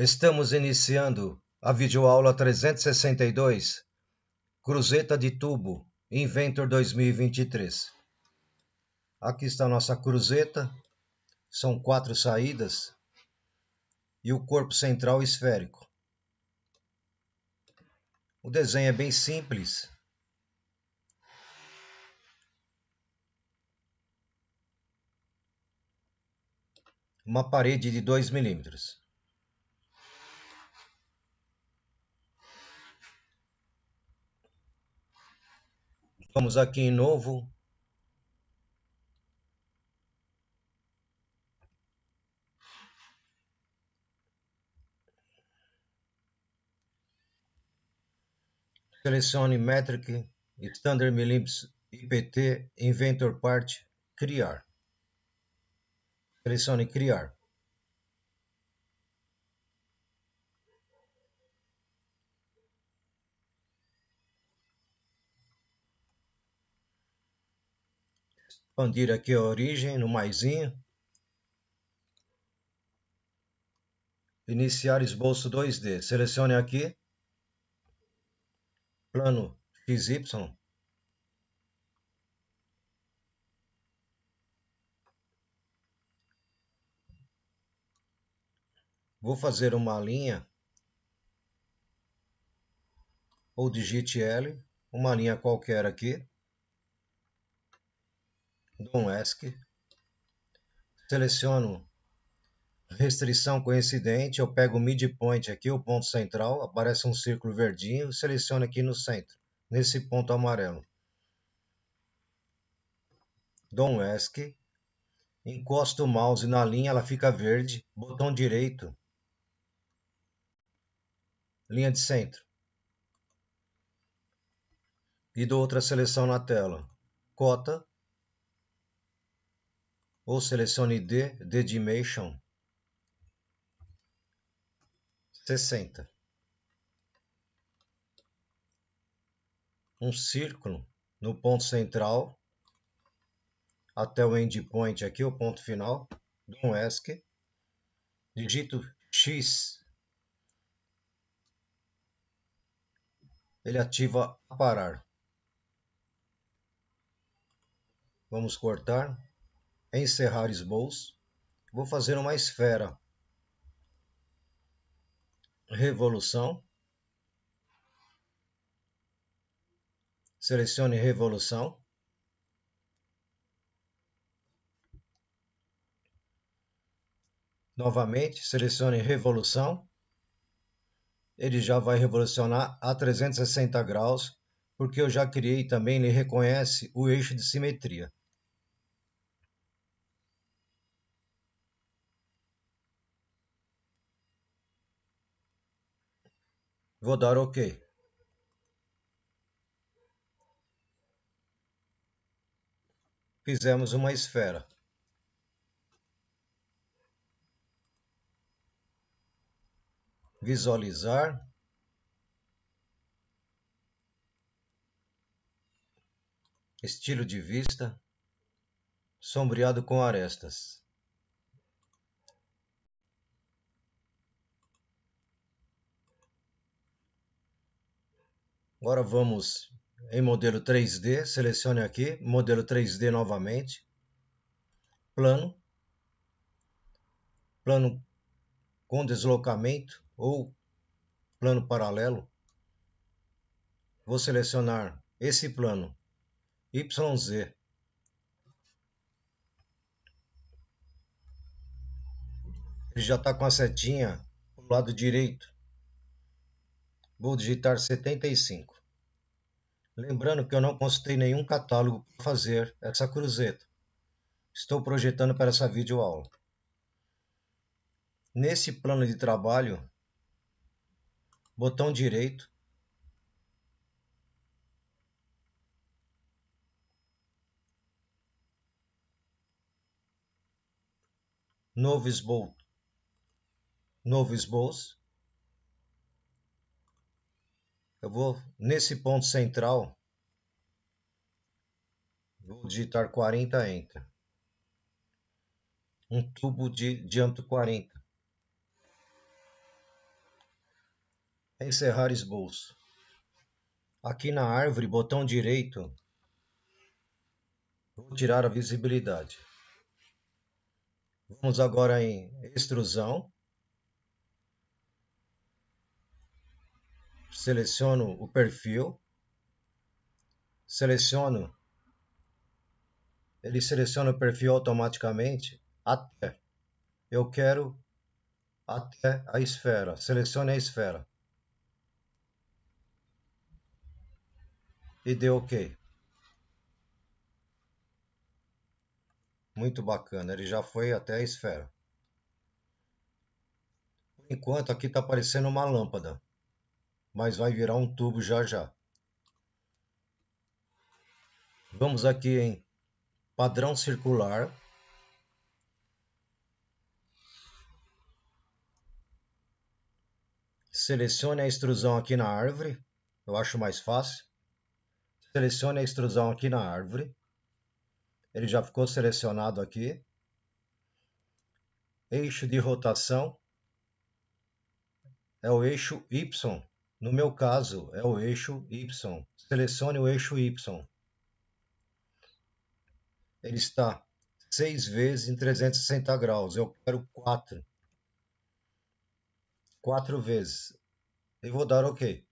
Estamos iniciando a videoaula 362, Cruzeta de Tubo, Inventor 2023. Aqui está a nossa cruzeta, são quatro saídas e o corpo central esférico. O desenho é bem simples, uma parede de 2 milímetros. Vamos aqui em novo. Selecione Metric, Standard Millips IPT, Inventor Part, Criar. Selecione Criar. expandir aqui a origem no maisinho. Iniciar esboço 2D. Selecione aqui. Plano XY. Vou fazer uma linha. Ou digite L. Uma linha qualquer aqui um ESC, seleciono restrição coincidente, eu pego o midpoint aqui, o ponto central, aparece um círculo verdinho, seleciono aqui no centro, nesse ponto amarelo. Dou um ESC, encosto o mouse na linha, ela fica verde, botão direito, linha de centro. E dou outra seleção na tela, cota, ou selecione D de Dimension 60. Um círculo no ponto central até o endpoint aqui, o ponto final do um ESC. Digito X. Ele ativa a parar. Vamos cortar encerrar esboço, vou fazer uma esfera. Revolução. Selecione revolução. Novamente, selecione revolução. Ele já vai revolucionar a 360 graus, porque eu já criei também, ele reconhece o eixo de simetria. Vou dar OK. Fizemos uma esfera. Visualizar. Estilo de vista. Sombreado com arestas. Agora vamos em modelo 3D, selecione aqui, modelo 3D novamente, plano, plano com deslocamento ou plano paralelo. Vou selecionar esse plano, YZ. Ele já está com a setinha do lado direito. Vou digitar 75. Lembrando que eu não consultei nenhum catálogo para fazer essa cruzeta. Estou projetando para essa videoaula. Nesse plano de trabalho, botão direito, novo esboço, novo esboço, eu vou nesse ponto central, vou digitar 40 enter. Um tubo de diâmetro 40. É encerrar esboço. Aqui na árvore, botão direito, vou tirar a visibilidade. Vamos agora em extrusão. seleciono o perfil, seleciono, ele seleciona o perfil automaticamente até, eu quero até a esfera, selecione a esfera. E dê OK. Muito bacana, ele já foi até a esfera. Por enquanto aqui está aparecendo uma lâmpada mas vai virar um tubo já já. Vamos aqui em padrão circular. Selecione a extrusão aqui na árvore, eu acho mais fácil. Selecione a extrusão aqui na árvore. Ele já ficou selecionado aqui. Eixo de rotação é o eixo Y no meu caso, é o eixo Y. Selecione o eixo Y. Ele está 6 vezes em 360 graus. Eu quero 4. 4 vezes. E vou dar OK.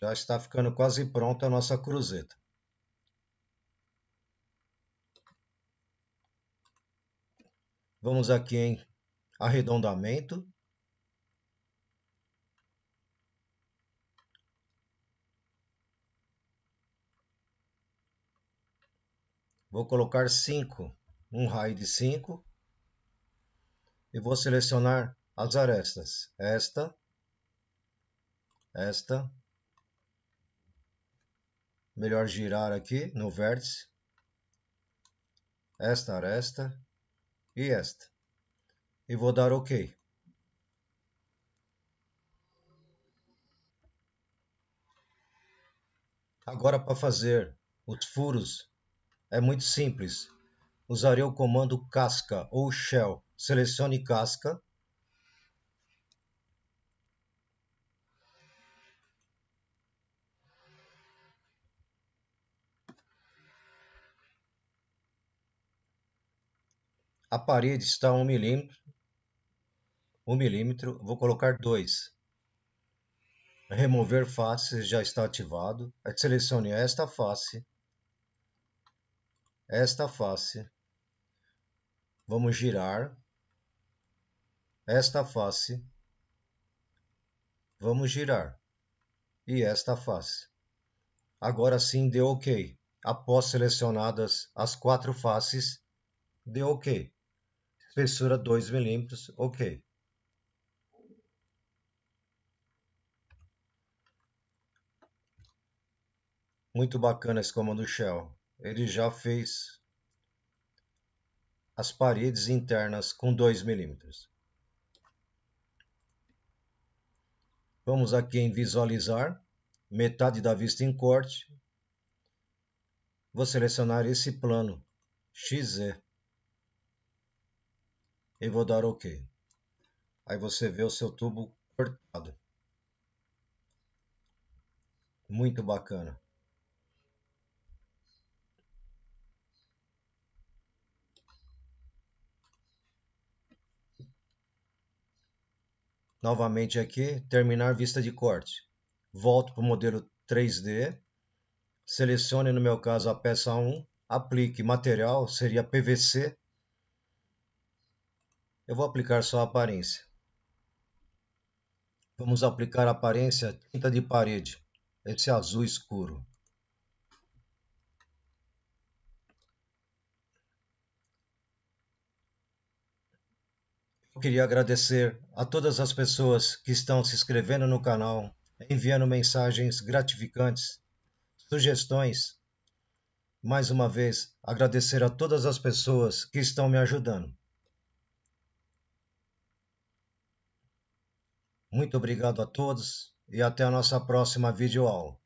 Já está ficando quase pronta a nossa cruzeta. Vamos aqui em arredondamento. Vou colocar 5, um raio de 5. E vou selecionar as arestas. Esta, esta. Melhor girar aqui no vértice. Esta aresta e este. E vou dar OK. Agora para fazer os furos é muito simples. Usarei o comando casca ou shell. Selecione casca A parede está a 1 um milímetro. 1 um milímetro, vou colocar 2. Remover faces já está ativado. Selecione esta face. Esta face. Vamos girar. Esta face. Vamos girar. E esta face. Agora sim deu OK. Após selecionadas as quatro faces, deu OK espessura 2 milímetros, ok. Muito bacana esse comando shell. Ele já fez as paredes internas com 2 milímetros. Vamos aqui em visualizar, metade da vista em corte. Vou selecionar esse plano, XZ e vou dar OK. Aí você vê o seu tubo cortado. Muito bacana. Novamente aqui, terminar vista de corte. Volto para o modelo 3D. Selecione, no meu caso, a peça 1. Aplique material, seria PVC eu vou aplicar só a aparência. Vamos aplicar a aparência tinta de parede, esse azul escuro. Eu queria agradecer a todas as pessoas que estão se inscrevendo no canal, enviando mensagens gratificantes, sugestões. Mais uma vez, agradecer a todas as pessoas que estão me ajudando. Muito obrigado a todos e até a nossa próxima videoaula.